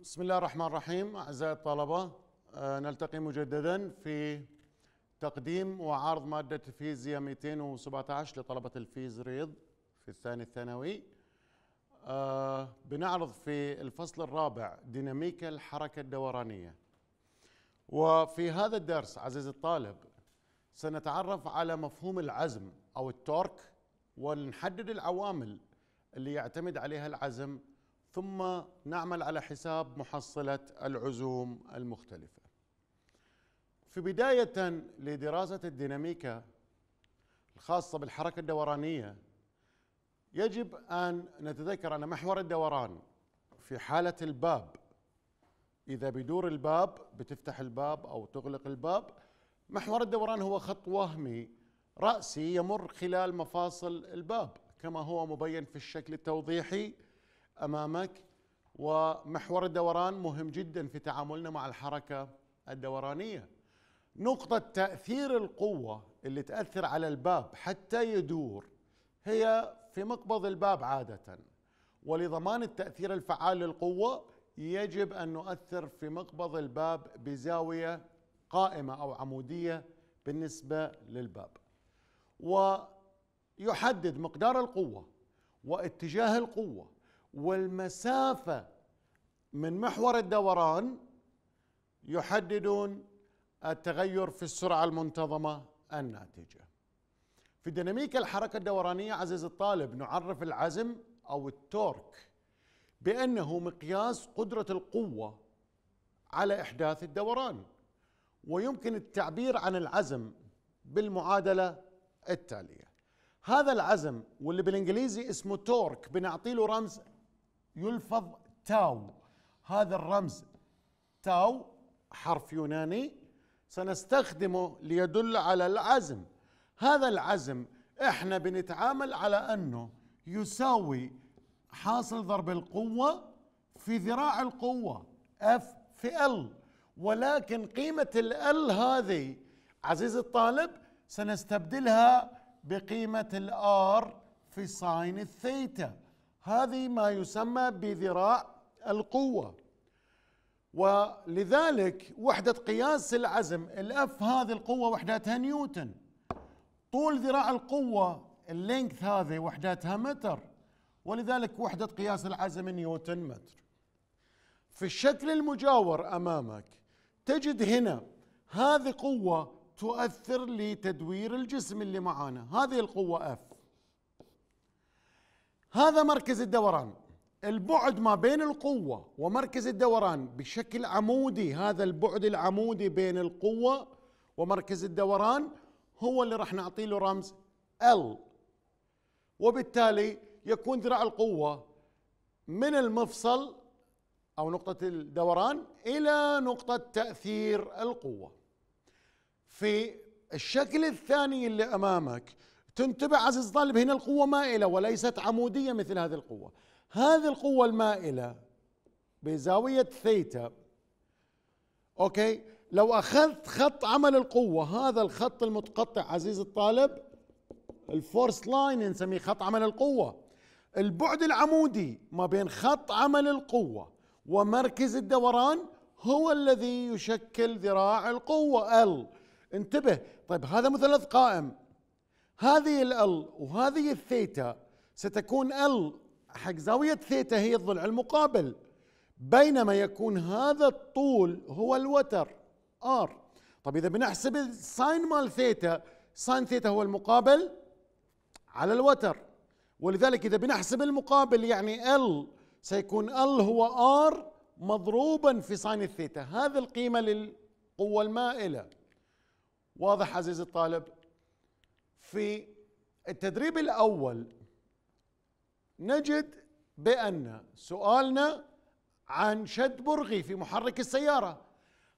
بسم الله الرحمن الرحيم أعزائي الطلبة آه، نلتقي مجددا في تقديم وعرض مادة فيزياء 217 لطلبة الفيز ريض في الثاني الثانوي آه، بنعرض في الفصل الرابع ديناميكا الحركة الدورانية وفي هذا الدرس عزيزي الطالب سنتعرف على مفهوم العزم أو التورك ونحدد العوامل اللي يعتمد عليها العزم ثم نعمل على حساب محصله العزوم المختلفه في بدايه لدراسه الديناميكا الخاصه بالحركه الدورانيه يجب ان نتذكر ان محور الدوران في حاله الباب اذا بدور الباب بتفتح الباب او تغلق الباب محور الدوران هو خط وهمي راسي يمر خلال مفاصل الباب كما هو مبين في الشكل التوضيحي امامك ومحور الدوران مهم جدا في تعاملنا مع الحركه الدورانيه نقطه تاثير القوه اللي تاثر على الباب حتى يدور هي في مقبض الباب عاده ولضمان التاثير الفعال للقوه يجب ان نؤثر في مقبض الباب بزاويه قائمه او عموديه بالنسبه للباب ويحدد مقدار القوه واتجاه القوه والمسافة من محور الدوران يحددون التغير في السرعة المنتظمة الناتجة في ديناميكا الحركة الدورانية عزيز الطالب نعرف العزم أو التورك بأنه مقياس قدرة القوة على إحداث الدوران ويمكن التعبير عن العزم بالمعادلة التالية هذا العزم واللي بالانجليزي اسمه تورك بنعطي له رمز يلفظ تاو هذا الرمز تاو حرف يوناني سنستخدمه ليدل على العزم هذا العزم احنا بنتعامل على انه يساوي حاصل ضرب القوة في ذراع القوة اف في ال ولكن قيمة ال هذه عزيزي الطالب سنستبدلها بقيمة الار في ساين الثيتا هذه ما يسمى بذراع القوة ولذلك وحدة قياس العزم الاف هذه القوة وحداتها نيوتن طول ذراع القوة اللينكث هذه وحداتها متر ولذلك وحدة قياس العزم نيوتن متر في الشكل المجاور امامك تجد هنا هذه قوة تؤثر لتدوير الجسم اللي معانا هذه القوة اف هذا مركز الدوران البعد ما بين القوة ومركز الدوران بشكل عمودي هذا البعد العمودي بين القوة ومركز الدوران هو اللي راح نعطي له رمز L وبالتالي يكون ذراع القوة من المفصل أو نقطة الدوران إلى نقطة تأثير القوة في الشكل الثاني اللي أمامك تنتبه عزيز الطالب هنا القوة مائلة وليست عمودية مثل هذه القوة هذه القوة المائلة بزاوية ثيتا أوكي لو أخذت خط عمل القوة هذا الخط المتقطع عزيز الطالب الفورس لاين نسميه خط عمل القوة البعد العمودي ما بين خط عمل القوة ومركز الدوران هو الذي يشكل ذراع القوة L انتبه طيب هذا مثلث قائم هذه ال وهذه الثيتا ستكون ال حق زاوية ثيتا هي الضلع المقابل بينما يكون هذا الطول هو الوتر ار طب إذا بنحسب الساين مال ثيتا ساين ثيتا هو المقابل على الوتر ولذلك إذا بنحسب المقابل يعني ال سيكون ال هو ار مضروبا في ساين الثيتا هذه القيمة للقوة المائلة واضح عزيزي الطالب في التدريب الاول نجد بان سؤالنا عن شد برغي في محرك السياره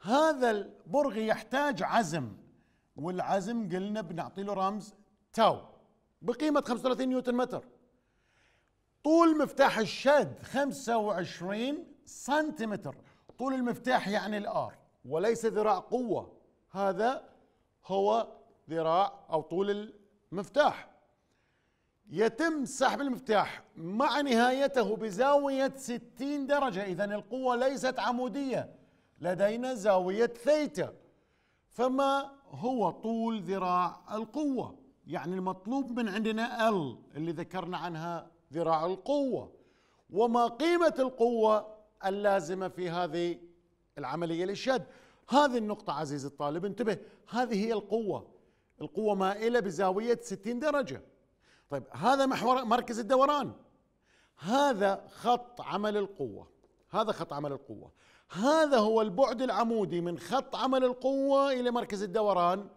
هذا البرغي يحتاج عزم والعزم قلنا بنعطي له رمز تاو بقيمه 35 نيوتن متر طول مفتاح الشد 25 سنتيمتر طول المفتاح يعني الار وليس ذراع قوه هذا هو ذراع او طول مفتاح يتم سحب المفتاح مع نهايته بزاوية 60 درجة إذا القوة ليست عمودية لدينا زاوية ثيتا فما هو طول ذراع القوة يعني المطلوب من عندنا L اللي ذكرنا عنها ذراع القوة وما قيمة القوة اللازمة في هذه العملية للشد هذه النقطة عزيزي الطالب انتبه هذه هي القوة القوة مائلة بزاوية 60 درجة طيب هذا محور مركز الدوران هذا خط عمل القوة هذا خط عمل القوة هذا هو البعد العمودي من خط عمل القوة إلى مركز الدوران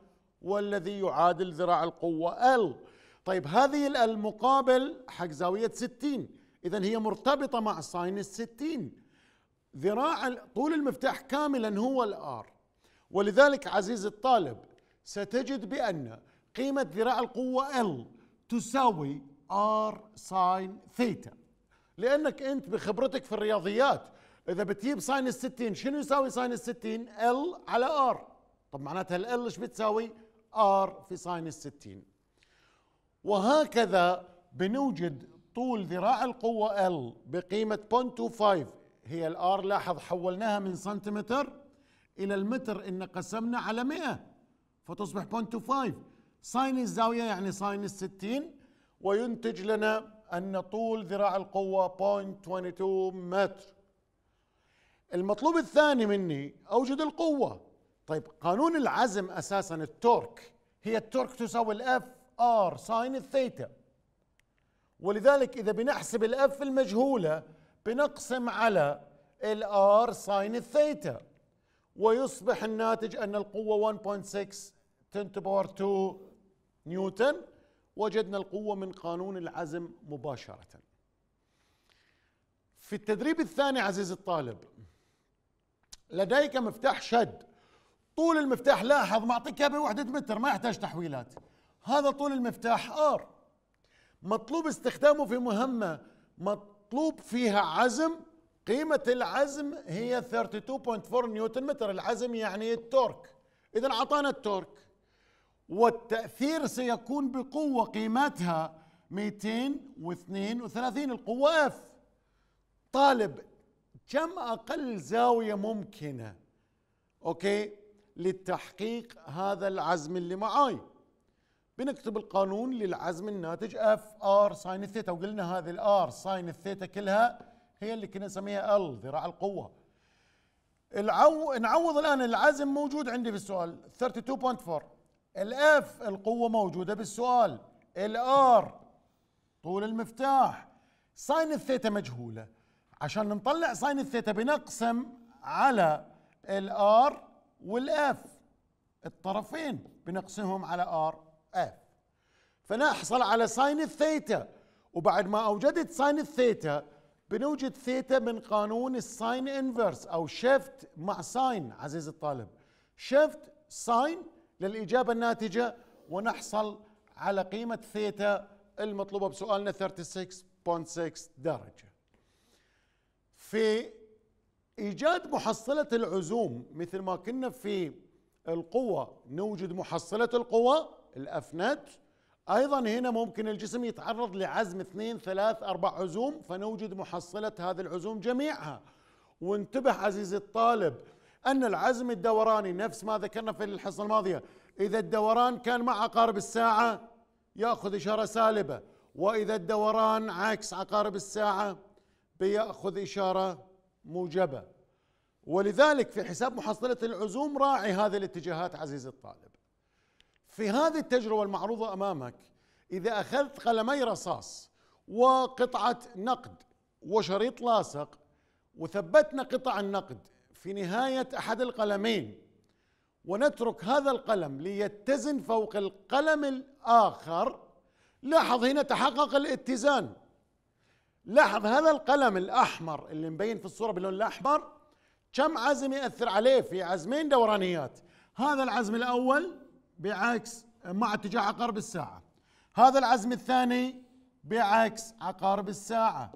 والذي يعادل ذراع القوة L طيب هذه ال المقابل حق زاوية 60 إذا هي مرتبطة مع ساينس 60 ذراع طول المفتاح كاملا هو الآر ولذلك عزيزي الطالب ستجد بأن قيمة ذراع القوة L تساوي R ساين ثيتا لأنك أنت بخبرتك في الرياضيات إذا بتجيب ساين الستين شنو يساوي ساين الستين L على R طب معناتها ال ايش بتساوي R في ساين الستين وهكذا بنوجد طول ذراع القوة L بقيمة 0.25 هي الار لاحظ حولناها من سنتيمتر إلى المتر إن قسمنا على 100 فتصبح 0.25 ساين الزاوية يعني ساين الستين وينتج لنا أن طول ذراع القوة 0.22 متر المطلوب الثاني مني أوجد القوة طيب قانون العزم أساسا التورك هي التورك تساوي الأف آر ساين الثيتا ولذلك إذا بنحسب الأف المجهولة بنقسم على الآر ساين الثيتا ويصبح الناتج أن القوة 1.6 10 to power 2 نيوتن وجدنا القوة من قانون العزم مباشرة في التدريب الثاني عزيز الطالب لديك مفتاح شد طول المفتاح لاحظ معطيك بوحدة متر ما يحتاج تحويلات هذا طول المفتاح ار مطلوب استخدامه في مهمة مطلوب فيها عزم قيمة العزم هي 32.4 نيوتن متر العزم يعني التورك إذا أعطانا التورك والتأثير سيكون بقوة قيمتها 232 القوة اف طالب كم أقل زاوية ممكنة أوكي للتحقيق هذا العزم اللي معاي بنكتب القانون للعزم الناتج اف ار ساين الثيتا وقلنا هذه الار ساين الثيتا كلها هي اللي كنا نسميها ال ذراع القوه العو... نعوض الان العزم موجود عندي في السؤال 32.4 الاف القوه موجوده بالسؤال الار طول المفتاح ساين الثيتا مجهوله عشان نطلع ساين الثيتا بنقسم على الار والاف الطرفين بنقسمهم على ار اف فنحصل على ساين الثيتا وبعد ما اوجدت ساين الثيتا بنوجد ثيتا من قانون الساين انفرس او شيفت مع ساين عزيزي الطالب شيفت ساين للإجابة الناتجة ونحصل على قيمة ثيتا المطلوبة بسؤالنا 36.6 درجة في إيجاد محصلة العزوم مثل ما كنا في القوة نوجد محصلة القوة الأفنت أيضا هنا ممكن الجسم يتعرض لعزم اثنين ثلاث أربع عزوم فنوجد محصلة هذه العزوم جميعها وانتبه عزيزي الطالب أن العزم الدوراني نفس ما ذكرنا في الحصة الماضية إذا الدوران كان مع عقارب الساعة يأخذ إشارة سالبة وإذا الدوران عكس عقارب الساعة بيأخذ إشارة موجبة ولذلك في حساب محصلة العزوم راعي هذه الاتجاهات عزيزي الطالب في هذه التجربة المعروضة أمامك إذا أخذت قلمي رصاص وقطعة نقد وشريط لاصق وثبتنا قطع النقد في نهاية أحد القلمين ونترك هذا القلم ليتزن فوق القلم الآخر لاحظ هنا تحقق الاتزان لاحظ هذا القلم الأحمر اللي مبين في الصورة باللون الأحمر كم عزم يأثر عليه في عزمين دورانيات هذا العزم الأول بعكس مع اتجاه عقارب الساعة هذا العزم الثاني بعكس عقارب الساعة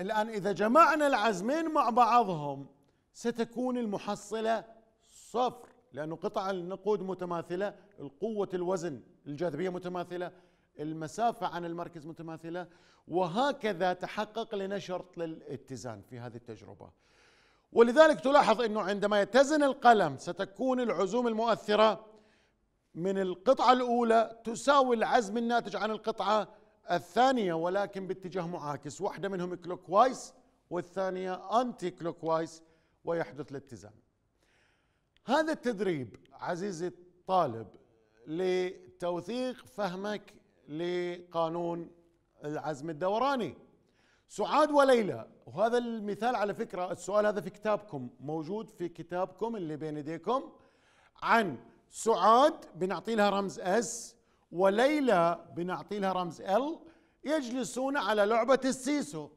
الآن إذا جمعنا العزمين مع بعضهم ستكون المحصلة صفر لأن قطع النقود متماثلة القوة الوزن الجاذبية متماثلة المسافة عن المركز متماثلة وهكذا تحقق لنا شرط للاتزان في هذه التجربة ولذلك تلاحظ أنه عندما يتزن القلم ستكون العزوم المؤثرة من القطعة الأولى تساوي العزم الناتج عن القطعة الثانية ولكن باتجاه معاكس واحدة منهم كلوكوايز والثانية أنتي كلوكوايز ويحدث الاتزان هذا التدريب عزيزي الطالب لتوثيق فهمك لقانون العزم الدوراني سعاد وليلى وهذا المثال على فكرة السؤال هذا في كتابكم موجود في كتابكم اللي بين يديكم عن سعاد بنعطي لها رمز اس وليلى بنعطي لها رمز ال يجلسون على لعبة السيسو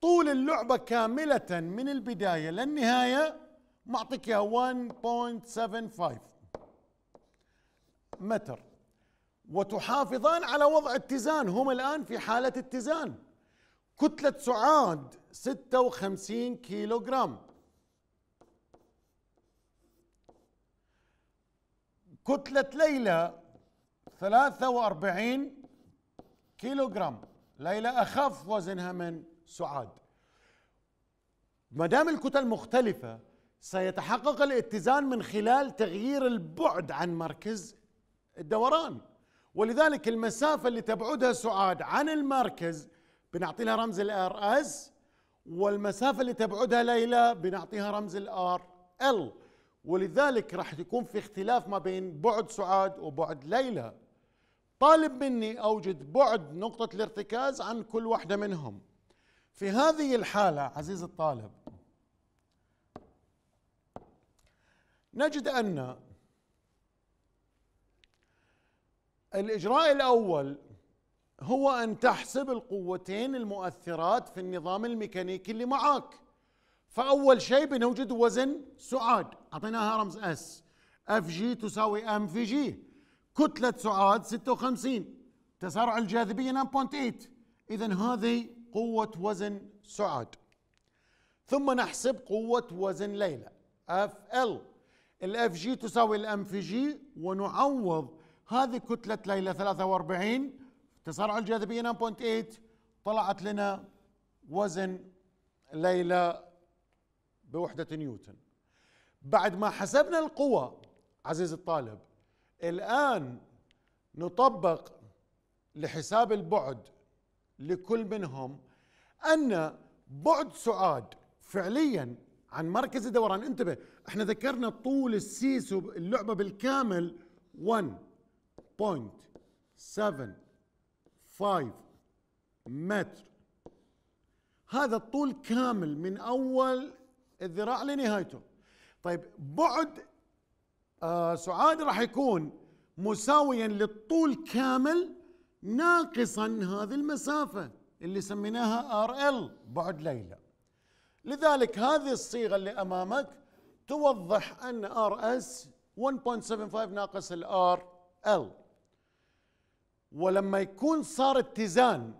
طول اللعبة كاملة من البداية للنهاية معطيك اياها 1.75 متر وتحافظان على وضع اتزان هم الآن في حالة اتزان كتلة سعاد 56 كيلوغرام كتلة ليلى 43 كيلوغرام ليلى أخف وزنها من سعاد ما دام الكتل مختلفة سيتحقق الاتزان من خلال تغيير البعد عن مركز الدوران ولذلك المسافة اللي تبعدها سعاد عن المركز بنعطي لها رمز الار اس والمسافة اللي تبعدها ليلى بنعطيها رمز الار ال ولذلك راح يكون في اختلاف ما بين بعد سعاد وبعد ليلى طالب مني اوجد بعد نقطة الارتكاز عن كل واحدة منهم في هذه الحالة عزيز الطالب نجد أن الإجراء الأول هو أن تحسب القوتين المؤثرات في النظام الميكانيكي اللي معاك فأول شيء بنوجد وزن سعاد أعطيناها رمز S اف جي تساوي ام في جي كتلة سعاد 56 تسارع الجاذبية 9.8 إذا هذه قوة وزن سعد ثم نحسب قوة وزن ليلى اف ال الاف جي تساوي الام في جي ونعوض هذه كتلة ليلى 43 تسارع الجاذبية 9.8 طلعت لنا وزن ليلى بوحدة نيوتن بعد ما حسبنا القوى عزيز الطالب الآن نطبق لحساب البعد لكل منهم ان بعد سعاد فعليا عن مركز الدوران انتبه احنا ذكرنا طول السيسو اللعبه بالكامل 1.75 متر هذا الطول كامل من اول الذراع لنهايته طيب بعد آه سعاد راح يكون مساويا للطول كامل ناقصا هذه المسافه اللي سميناها ار ال بعد ليلى لذلك هذه الصيغه اللي امامك توضح ان ار اس 1.75 ناقص الار ال ولما يكون صار اتزان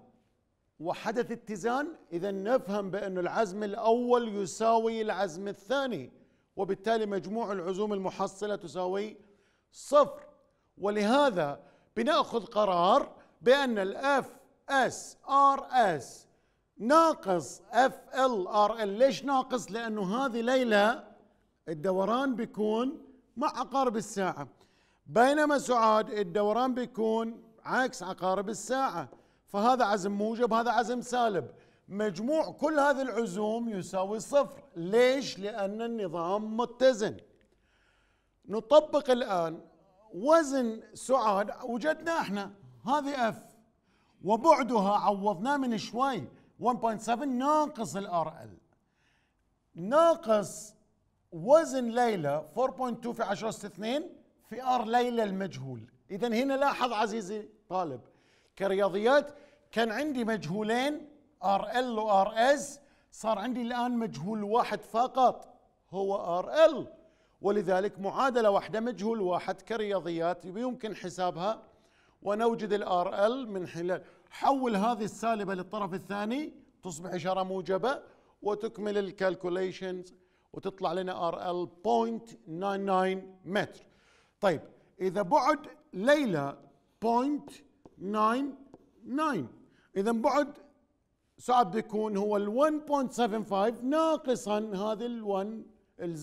وحدث اتزان اذا نفهم بأن العزم الاول يساوي العزم الثاني وبالتالي مجموع العزوم المحصله تساوي صفر ولهذا بناخذ قرار بان الاف اس ار اس ناقص اف ال ار ال ليش ناقص لانه هذه ليله الدوران بيكون مع عقارب الساعه بينما سعاد الدوران بيكون عكس عقارب الساعه فهذا عزم موجب هذا عزم سالب مجموع كل هذه العزوم يساوي صفر ليش لان النظام متزن نطبق الان وزن سعاد وجدنا احنا هذه اف وبعدها عوضناه من شوي 1.7 ناقص الار ال ناقص وزن ليلى 4.2 في 10 اس 2 في ار ليلى المجهول اذا هنا لاحظ عزيزي طالب كرياضيات كان عندي مجهولين ار ال وار اس صار عندي الان مجهول واحد فقط هو ار ال ولذلك معادله واحده مجهول واحد كرياضيات يمكن حسابها ونوجد الار ال من خلال حول هذه السالبة للطرف الثاني تصبح إشارة موجبة وتكمل الكالكوليشنز وتطلع لنا ار ال 0.99 متر طيب اذا بعد ليلى 0.99 اذا بعد سعد بيكون هو ال 1.75 ناقصا هذا ال 1 ال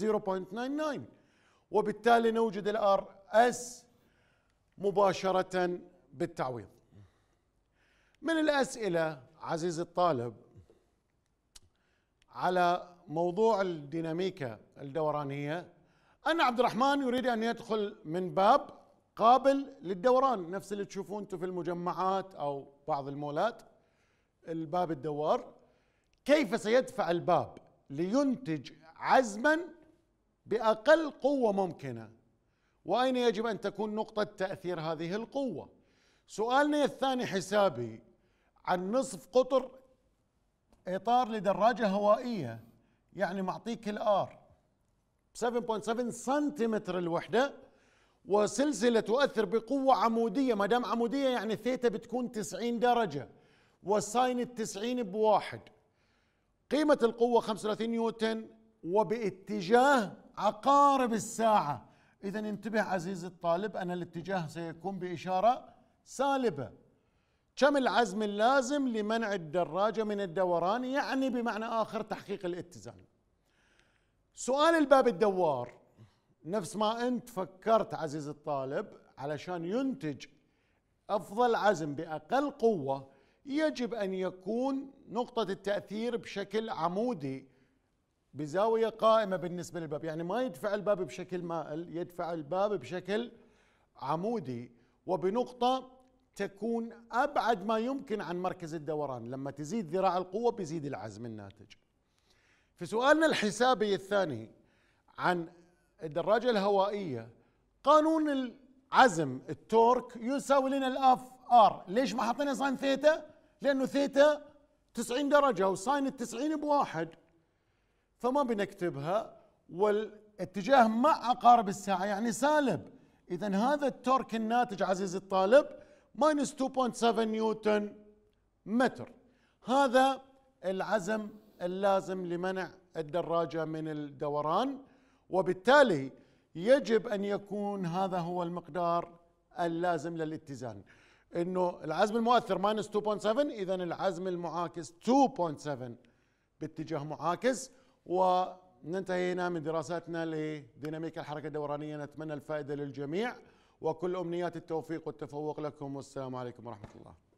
0.99 وبالتالي نوجد الار اس مباشره بالتعويض من الاسئله عزيزي الطالب على موضوع الديناميكا الدورانيه ان عبد الرحمن يريد ان يدخل من باب قابل للدوران نفس اللي تشوفون انتم في المجمعات او بعض المولات الباب الدوار كيف سيدفع الباب لينتج عزما باقل قوه ممكنه واين يجب ان تكون نقطه تاثير هذه القوه سؤالنا الثاني حسابي عن نصف قطر اطار لدراجه هوائيه يعني معطيك الار 7.7 سنتيمتر الوحده وسلسله تؤثر بقوه عموديه ما دام عموديه يعني الثيتا بتكون 90 درجه والساين ال 90 بواحد قيمه القوه 35 نيوتن وباتجاه عقارب الساعه اذا انتبه عزيزي الطالب ان الاتجاه سيكون باشاره سالبه كم العزم اللازم لمنع الدراجة من الدوران يعني بمعنى آخر تحقيق الاتزان سؤال الباب الدوار نفس ما أنت فكرت عزيز الطالب علشان ينتج أفضل عزم بأقل قوة يجب أن يكون نقطة التأثير بشكل عمودي بزاوية قائمة بالنسبة للباب يعني ما يدفع الباب بشكل مائل يدفع الباب بشكل عمودي وبنقطة تكون ابعد ما يمكن عن مركز الدوران لما تزيد ذراع القوه بيزيد العزم الناتج في سؤالنا الحسابي الثاني عن الدراجه الهوائيه قانون العزم التورك يساوي لنا الاف ار ليش ما حطينا ساين ثيتا لانه ثيتا 90 درجه وساين ال 90 بواحد فما بنكتبها والاتجاه مع عقارب الساعه يعني سالب اذا هذا التورك الناتج عزيزي الطالب ماينس 2.7 نيوتن متر هذا العزم اللازم لمنع الدراجة من الدوران وبالتالي يجب أن يكون هذا هو المقدار اللازم للاتزان انه العزم المؤثر ماينس 2.7 اذا العزم المعاكس 2.7 باتجاه معاكس وننتهي هنا من دراساتنا لديناميكا الحركه الدورانيه نتمنى الفائده للجميع وكل أمنيات التوفيق والتفوق لكم والسلام عليكم ورحمة الله